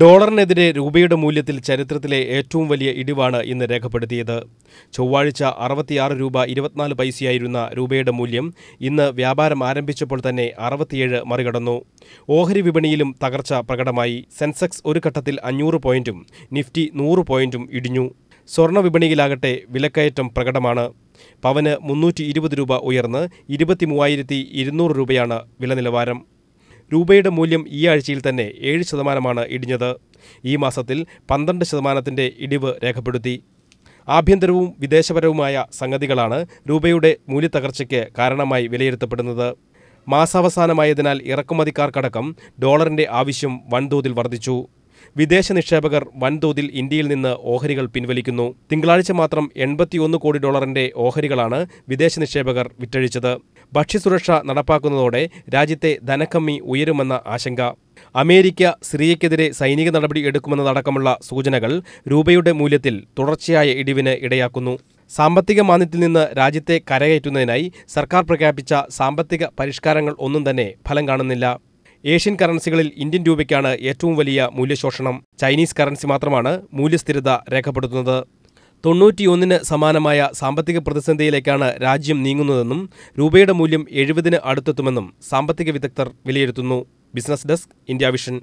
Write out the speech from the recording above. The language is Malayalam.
ഡോളറിനെതിരെ രൂപയുടെ മൂല്യത്തിൽ ചരിത്രത്തിലെ ഏറ്റവും വലിയ ഇടിവാണ് ഇന്ന് രേഖപ്പെടുത്തിയത് ചൊവ്വാഴ്ച അറുപത്തിയാറ് രൂപ ഇരുപത്തിനാല് പൈസയായിരുന്ന രൂപയുടെ മൂല്യം ഇന്ന് വ്യാപാരം ആരംഭിച്ചപ്പോൾ തന്നെ അറുപത്തിയേഴ് മറികടന്നു ഓഹരി വിപണിയിലും തകർച്ച പ്രകടമായി സെൻസെക്സ് ഒരു ഘട്ടത്തിൽ അഞ്ഞൂറ് പോയിന്റും നിഫ്റ്റി നൂറ് പോയിന്റും ഇടിഞ്ഞു സ്വർണ്ണ വിപണിയിലാകട്ടെ വിലക്കയറ്റം പ്രകടമാണ് പവന് മുന്നൂറ്റി രൂപ ഉയർന്ന് ഇരുപത്തി രൂപയാണ് വില നിലവാരം രൂപയുടെ മൂല്യം ഈ ആഴ്ചയിൽ തന്നെ ഏഴ് ശതമാനമാണ് ഇടിഞ്ഞത് ഈ മാസത്തിൽ പന്ത്രണ്ട് ശതമാനത്തിൻ്റെ ഇടിവ് രേഖപ്പെടുത്തി ആഭ്യന്തരവും വിദേശപരവുമായ സംഗതികളാണ് രൂപയുടെ മൂല്യത്തകർച്ചയ്ക്ക് കാരണമായി വിലയിരുത്തപ്പെടുന്നത് മാസാവസാനമായതിനാൽ ഇറക്കുമതിക്കാർക്കടക്കം ഡോളറിൻ്റെ ആവശ്യം വൻതോതിൽ വർദ്ധിച്ചു വിദേശ നിക്ഷേപകർ വൻതോതിൽ ഇന്ത്യയിൽ നിന്ന് ഓഹരികൾ പിൻവലിക്കുന്നു തിങ്കളാഴ്ച മാത്രം എൺപത്തിയൊന്ന് കോടി ഡോളറിന്റെ ഓഹരികളാണ് വിദേശ നിക്ഷേപകർ വിറ്റഴിച്ചത് ഭക്ഷ്യസുരക്ഷ നടപ്പാക്കുന്നതോടെ രാജ്യത്തെ ധനക്കമ്മി ഉയരുമെന്ന ആശങ്ക അമേരിക്ക സിറിയയ്ക്കെതിരെ സൈനിക നടപടി എടുക്കുമെന്നതടക്കമുള്ള സൂചനകൾ രൂപയുടെ മൂല്യത്തിൽ തുടർച്ചയായ ഇടിവിന് ഇടയാക്കുന്നു സാമ്പത്തിക മാന്ദ്യത്തിൽ നിന്ന് രാജ്യത്തെ കരകയറ്റുന്നതിനായി സർക്കാർ പ്രഖ്യാപിച്ച സാമ്പത്തിക പരിഷ്കാരങ്ങൾ ഒന്നും തന്നെ ഫലം കാണുന്നില്ല ഏഷ്യൻ കറൻസികളിൽ ഇന്ത്യൻ രൂപയ്ക്കാണ് ഏറ്റവും വലിയ മൂല്യശോഷണം ചൈനീസ് കറൻസി മാത്രമാണ് മൂല്യസ്ഥിരത രേഖപ്പെടുത്തുന്നത് തൊണ്ണൂറ്റിയൊന്നിന് സമാനമായ സാമ്പത്തിക പ്രതിസന്ധിയിലേക്കാണ് രാജ്യം നീങ്ങുന്നതെന്നും രൂപയുടെ മൂല്യം എഴുപതിന് അടുത്തെത്തുമെന്നും സാമ്പത്തിക വിദഗ്ധർ വിലയിരുത്തുന്നു ബിസിനസ് ഡെസ്ക് ഇന്ത്യ വിഷൻ